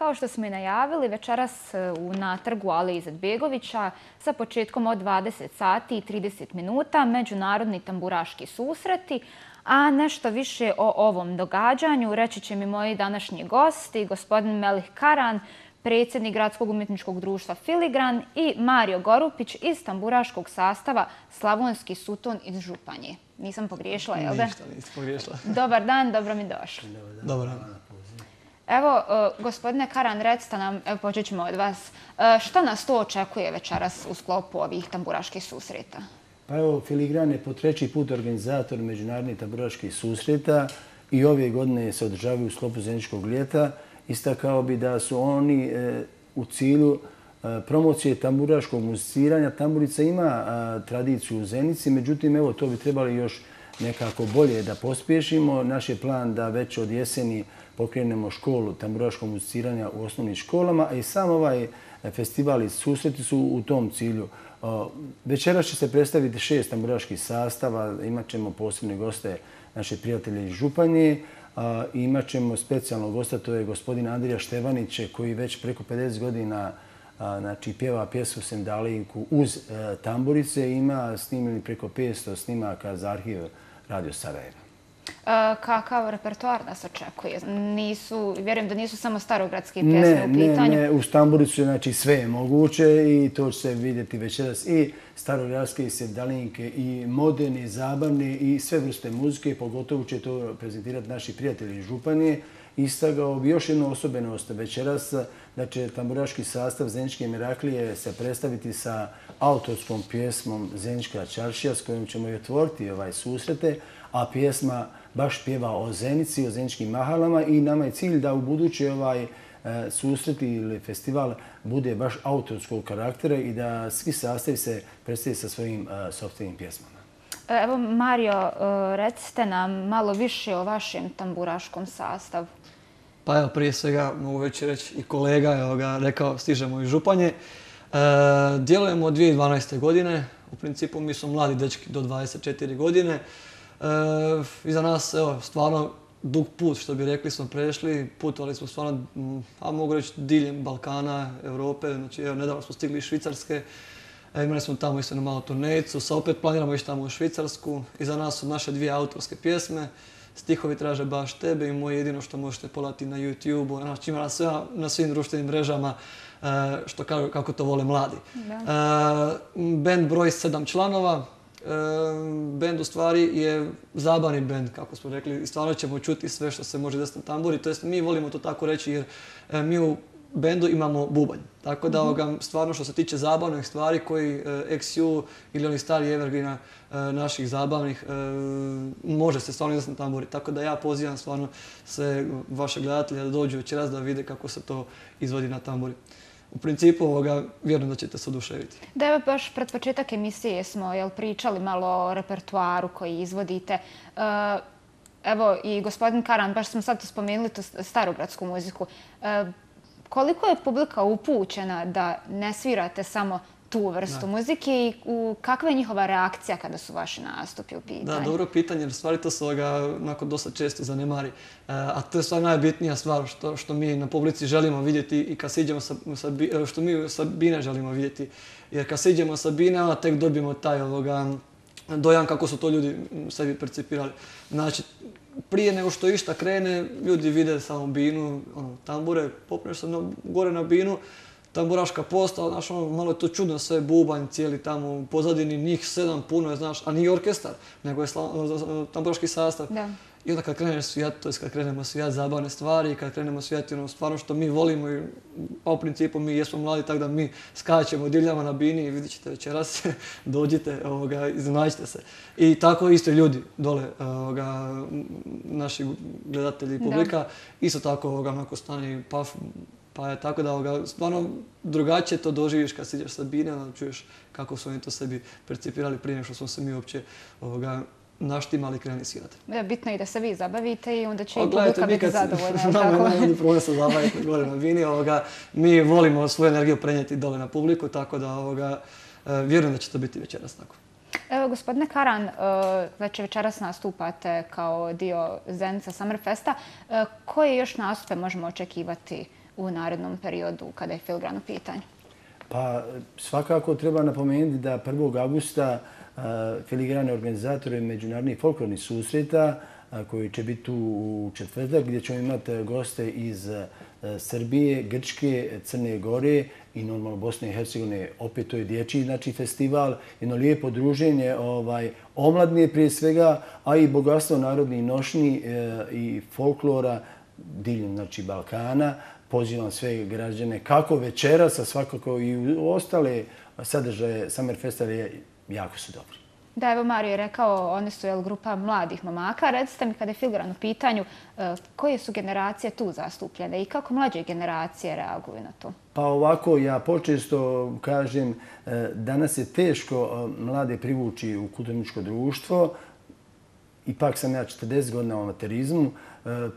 Kao što smo i najavili, večeras e, na trgu Ale Izetbegovića sa početkom od 20 sati i 30 minuta međunarodni tamburaški susreti. A nešto više o ovom događanju reći će mi moji današnji gosti, gospodin Melih Karan, predsjednik Gradskog umjetničkog društva Filigran i Mario Gorupić iz tamburaškog sastava Slavonski suton iz Županje. Nisam pogriješila, jel da? Ništa, nisam pogriješila. Dobar dan, dobro mi došlo. Dobar dan. Dobar dan. Evo, e, gospodine Karan, recite nam, počet ćemo od vas, e, šta nas to očekuje večeras u sklopu ovih tamburaških susreta? Pa evo, Filigran je po treći put organizator međunarodnih tamburaških susreta i ove godine se održavaju u sklopu zemljičkog ljeta. Istakao bi da su oni e, u cilju promocije tamburaškog muziciranja. Tamburica ima tradiciju u Zenici, međutim, evo, to bi trebali još nekako bolje da pospješimo. Naš je plan da već od jeseni uh, pokrenemo školu tamburaškog muziciranja u osnovnim školama i sam ovaj e, festival i susreti su u tom cilju. E, Večera će se predstaviti šest tamburaških sastava, imat ćemo posebne goste naše prijatelje iz Županje, e, imat ćemo specijalnog gosta, to je gospodin Andrija Števaniće koji već preko 50 godina znači pjeva pjesu Sendaliku uz tamburice i ima snimljeni preko 500 snimaka za arhiv Radio Sarajeva. E, Kakav repertoar nas očekuje? Nisu, vjerujem da nisu samo starogradske pjesme ne, u pitanju. Ne, ne, u Stamburicu je znači, sve je moguće i to će se vidjeti večeras i starogradske i sedalinke i moderne, zabavne i sve vrste muzike. Pogotovo će to prezentirati naši prijatelji Županije. Istagao bi još jednu osobenost večeras da će tamburaški sastav Zeničke Miraklije se predstaviti sa autorskom pjesmom Zenička Čaršija s kojim ćemo i otvoriti ovaj susrete a pjesma baš pjeva o Zenici, o Zeničkim mahalama i nama je cilj da u budući ovaj e, susret ili festival bude baš autorskog karaktera i da svi sastavi se predstavi sa svojim e, sobstvenim pjesmama. E, evo, Mario, recite nam malo više o vašem tamburaškom sastavu. Pa evo, prije svega mogu već reći i kolega je ga rekao, stižemo iz Županje. E, djelujemo od 2012. godine. U principu mi smo mladi dečki do 24 godine. E, E, iza nas, evo, stvarno dug put, što bi rekli, smo prešli. Putovali smo stvarno, mm, a mogu reći, diljem Balkana, Evrope. Znači, evo, nedavno smo stigli iz Švicarske. E, imali smo tamo isto na malo turnejicu. Sa opet planiramo ići tamo u Švicarsku. Iza nas su naše dvije autorske pjesme. Stihovi traže baš tebe i moje jedino što možete polati na YouTube-u. Znači, ima nas sve na svim društvenim mrežama eh, što kako, kako to vole mladi. Da. E, band broj sedam članova, bend u stvari je zabavni bend, kako smo rekli. I stvarno ćemo čuti sve što se može desiti na tamburi. To jest, mi volimo to tako reći jer e, mi u bendu imamo bubanj. Tako da, mm -hmm. stvarno što se tiče zabavnih stvari koji e, eh, XU ili oni stari Evergreena e, naših zabavnih e, može se stvarno izdati na tamburi. Tako da ja pozivam stvarno sve vaše gledatelje da dođu već raz da vide kako se to izvodi na tamburi. E, u principu ovoga vjerujem da ćete se oduševiti. Da evo baš pred početak emisije smo jel, pričali malo o repertuaru koji izvodite. E, evo i gospodin Karan, baš smo sad to spomenuli, to starogradsku muziku. E, koliko je publika upućena da ne svirate samo tu vrstu da. muzike i u, kakva je njihova reakcija kada su vaši nastupi u pitanju? Da, dobro pitanje, jer stvari to se ovoga onako dosta često zanemari. E, a to je stvar najbitnija stvar što, što mi na publici želimo vidjeti i kad siđemo sa, sa, e, što mi sa Bine želimo vidjeti. Jer kad siđemo sa Bine, onda tek dobijemo taj ovoga, dojam kako su to ljudi sebi percipirali. Znači, prije nego što išta krene, ljudi vide samo binu, ono, tambure, popneš se na, gore na binu, tamburaška postava, znaš, ono, malo je to čudno, sve bubanj cijeli tamo, u pozadini njih sedam puno je, znaš, a nije orkestar, nego je sla, ono, tamburaški sastav. Da. I onda kad kreneš svijet, to je kad krenemo svijet zabavne stvari, kad krenemo svijet, ono, stvarno što mi volimo, i, pa u principu mi jesmo mladi, tako da mi skačemo, divljamo na bini i vidit ćete večeras, dođite, ovoga, iznaćite se. I tako isto ljudi dole, ovoga, naši gledatelji i publika, da. isto tako, ovoga, onako stani, paf, Pa je tako da ovoga, stvarno drugačije to doživiš kad siđeš sa Bine, onda čuješ kako su oni to sebi percipirali prije nego što smo se mi uopće ovoga, naštimali i kreni svirati. Ja, bitno je da se vi zabavite i onda će o, gledajte, i publika biti zadovoljna. Nama je onda problem sa zabaviti gore na Bini. Ovoga, mi volimo svoju energiju prenijeti dole na publiku, tako da ovoga, e, vjerujem da će to biti večeras tako. Evo, gospodine Karan, već znači večeras nastupate kao dio Zenca Summerfesta. E, koje još nastupe možemo očekivati? u narednom periodu kada je Filgran u pitanju? Pa svakako treba napomenuti da 1. augusta Filigran je organizator međunarodnih folklornih susreta koji će biti tu u četvrtak gdje ćemo imati goste iz Srbije, Grčke, Crne Gore i normalno Bosne i Hercegovine. Opet to je dječji znači, festival, jedno lijepo druženje, ovaj, omladnije prije svega, a i bogatstvo narodni nošni e, i folklora diljem znači, Balkana pozivam sve građane kako večeras, a svakako i ostale sadržaje Summer Festival je jako su dobri. Da, evo Mario je rekao, one su jel, grupa mladih momaka. Recite mi kada je filigran u pitanju, e, koje su generacije tu zastupljene i kako mlađe generacije reaguju na to? Pa ovako, ja počesto kažem, e, danas je teško e, mlade privući u kulturničko društvo ipak sam ja 40 godina u amaterizmu, e,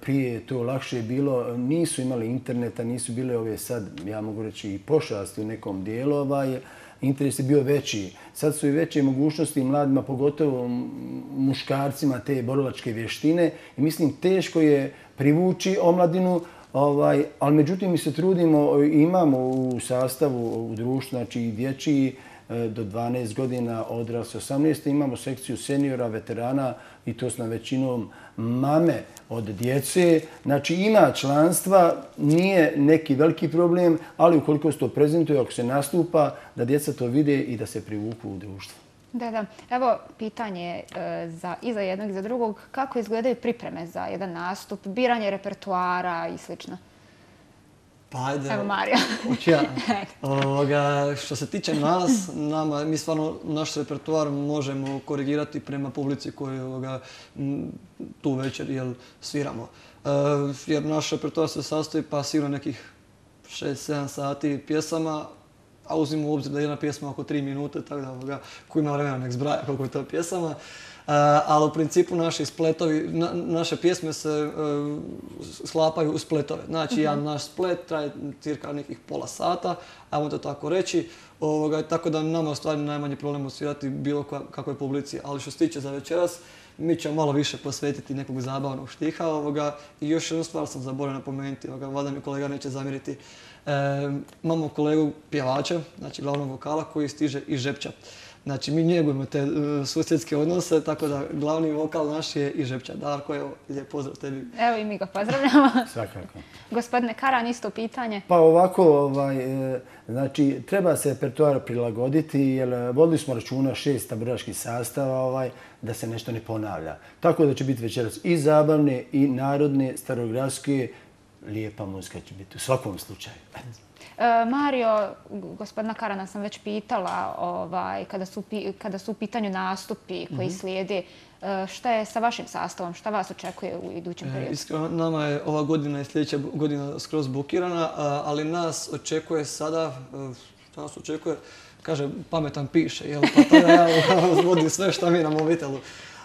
prije je to lakše je bilo, nisu imali interneta, nisu bile ove sad, ja mogu reći, i pošasti u nekom dijelu, ovaj, interes je bio veći. Sad su i veće mogućnosti mladima, pogotovo muškarcima, te borovačke vještine. I mislim, teško je privući omladinu, ovaj, ali međutim, mi se trudimo, imamo u sastavu, u društvu, znači i dječiji, E, do 12 godina odrasli 18. Imamo sekciju seniora, veterana i to su na većinom mame od djece. Znači ima članstva, nije neki veliki problem, ali ukoliko se to prezentuje, ako se nastupa, da djeca to vide i da se privuku u društvo. Da, da. Evo pitanje e, i za jednog i za drugog. Kako izgledaju pripreme za jedan nastup, biranje repertuara i slično? Pa ajde. Evo Marija. Uči ja. Ovoga, što se tiče nas, nama, mi stvarno naš repertuar možemo korigirati prema publici koju ovoga, tu večer jel, sviramo. Uh, jer naš repertuar se sastoji pa sigurno nekih 6-7 sati pjesama, a uzimo u obzir da jedna pjesma oko 3 minute, tako da ovoga, ko ima vremena nek zbraja koliko je to pjesama. Uh, Eh, ali u principu naši spletovi, na, naše pjesme se uh, eh, slapaju u spletove. Znači, uh -huh. ja naš splet traje cirka nekih pola sata, ajmo to tako reći, ovoga, tako da nama je stvarno najmanji problem osvirati bilo kakvoj publici. Ali što se tiče za večeras, mi ćemo malo više posvetiti nekog zabavnog štiha ovoga. I još jednu stvar sam zaboravio napomenuti, ovoga, vada mi kolega neće zamiriti. E, eh, imamo kolegu pjevača, znači glavnog vokala, koji stiže iz Žepća. Znači, mi njegujemo te uh, susjedske odnose, tako da glavni vokal naš je i Žepća Darko. Evo, lijep pozdrav tebi. Evo i mi ga pozdravljamo. Svakako. Gospodine Karan, isto pitanje. Pa ovako, ovaj, e, znači, treba se pertoar prilagoditi, jer e, vodili smo računa šest tabrljaških sastava, ovaj, da se nešto ne ponavlja. Tako da će biti večeras i zabavne, i narodne, starogradske, lijepa muzika će biti u svakom slučaju. Eto. E, Mario, gospodina Karana sam već pitala ovaj, kada, su, kada su u pitanju nastupi koji mm -hmm. slijede, e, šta je sa vašim sastavom, šta vas očekuje u idućem e, periodu? E, iskreno, nama je ova godina i sljedeća godina skroz blokirana, ali nas očekuje sada, šta nas očekuje, kaže, pametan piše, jel? pa to ja vodim sve što mi na mobitelu. Uh,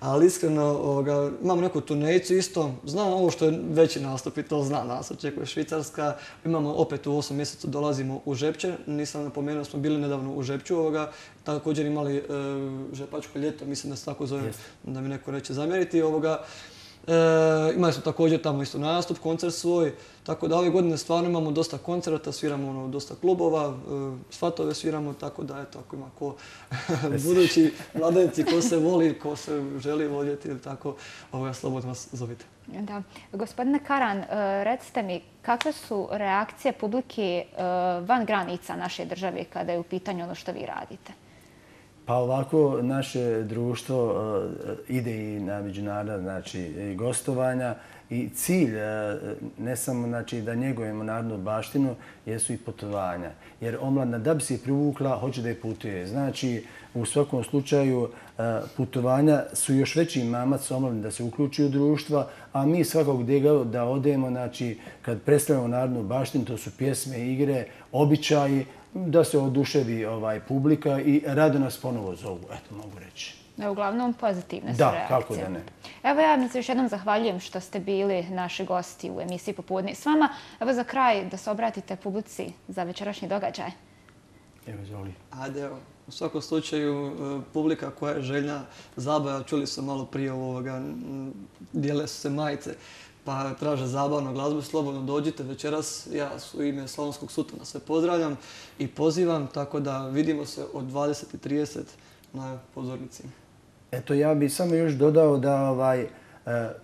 ali iskreno, ovoga, imamo neku tunejicu isto, znam ovo što je veći nastup i to znam nas, očekuje Švicarska, imamo opet u 8 mjesecu dolazimo u Žepće, nisam napomenuo, smo bili nedavno u Žepću ovoga, također imali e, Žepačko ljeto, mislim da se tako zove, yes. da mi neko neće zamjeriti ovoga, E, imali smo također tamo isto nastup, koncert svoj, tako da ove godine stvarno imamo dosta koncerta, sviramo ono, dosta klubova, e, svatove sviramo, tako da eto, ako ima ko budući mladenci ko se voli, ko se želi voljeti ili tako, ovo ja slobodno vas zovite. Da. Gospodine Karan, e, recite mi kakve su reakcije publike e, van granica naše države kada je u pitanju ono što vi radite? E, Pa ovako, naše društvo e, ide i na međunarodna znači, gostovanja i cilj, e, ne samo znači, da njegujemo narodnu baštinu, jesu i putovanja. Jer omladna da bi se privukla, hoće da je putuje. Znači, u svakom slučaju e, putovanja su još veći mamac omladni da se uključuju u društva, a mi svakog gdje ga da odemo, znači, kad predstavljamo narodnu baštinu, to su pjesme, igre, običaji, da se oduševi ovaj publika i rado nas ponovo zovu, eto mogu reći. Da, uglavnom pozitivne su da, reakcije. Da, kako da ne. Evo ja vam se još jednom zahvaljujem što ste bili naši gosti u emisiji Popodne s vama. Evo za kraj da se obratite publici za večerašnji događaj. Evo, zvoli. Adeo. U svakom slučaju, e, publika koja je željna zabava, čuli smo malo prije ovoga, dijele su se majice pa traže zabavno glazbu, slobodno dođite večeras. Ja su ime Slavonskog sutana sve pozdravljam i pozivam, tako da vidimo se od 20.30 na pozornici. Eto, ja bih samo još dodao da ovaj, e,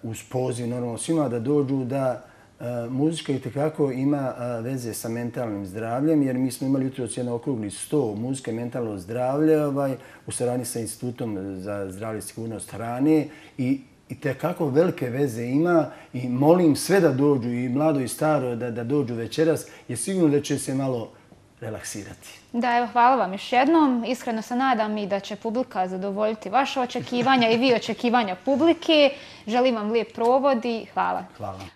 uz poziv normalno svima da dođu, da e, muzička i tekako ima e, veze sa mentalnim zdravljem, jer mi smo imali jutro cijeno okrugli 100 muzike mentalno zdravlje ovaj, u saradnji sa Institutom za zdravlje i sigurnost hrane i i te kako velike veze ima i molim sve da dođu i mlado i staro da, da dođu večeras, je sigurno da će se malo relaksirati. Da, evo, hvala vam još jednom. Iskreno se nadam i da će publika zadovoljiti vaše očekivanja i vi očekivanja publike. Želim vam lijep provod i hvala. Hvala.